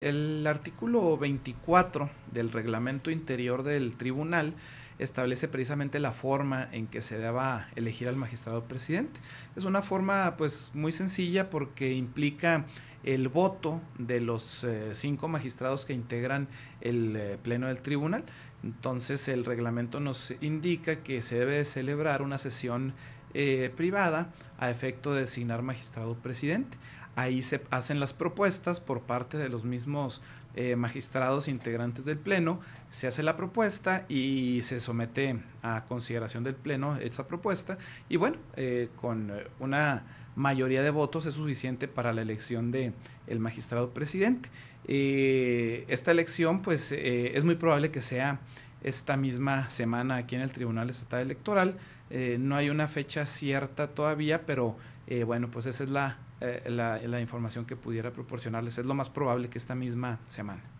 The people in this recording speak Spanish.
El artículo 24 del reglamento interior del tribunal establece precisamente la forma en que se deba elegir al magistrado presidente. Es una forma pues muy sencilla porque implica el voto de los eh, cinco magistrados que integran el eh, pleno del tribunal. Entonces el reglamento nos indica que se debe celebrar una sesión eh, privada a efecto de designar magistrado presidente. Ahí se hacen las propuestas por parte de los mismos eh, magistrados integrantes del Pleno, se hace la propuesta y se somete a consideración del Pleno esa propuesta y bueno, eh, con una mayoría de votos es suficiente para la elección del el magistrado presidente. esta elección pues es muy probable que sea esta misma semana aquí en el Tribunal Estatal Electoral. Eh, no hay una fecha cierta todavía, pero eh, bueno, pues esa es eh, la información que pudiera proporcionarles. Es lo más probable que esta misma semana.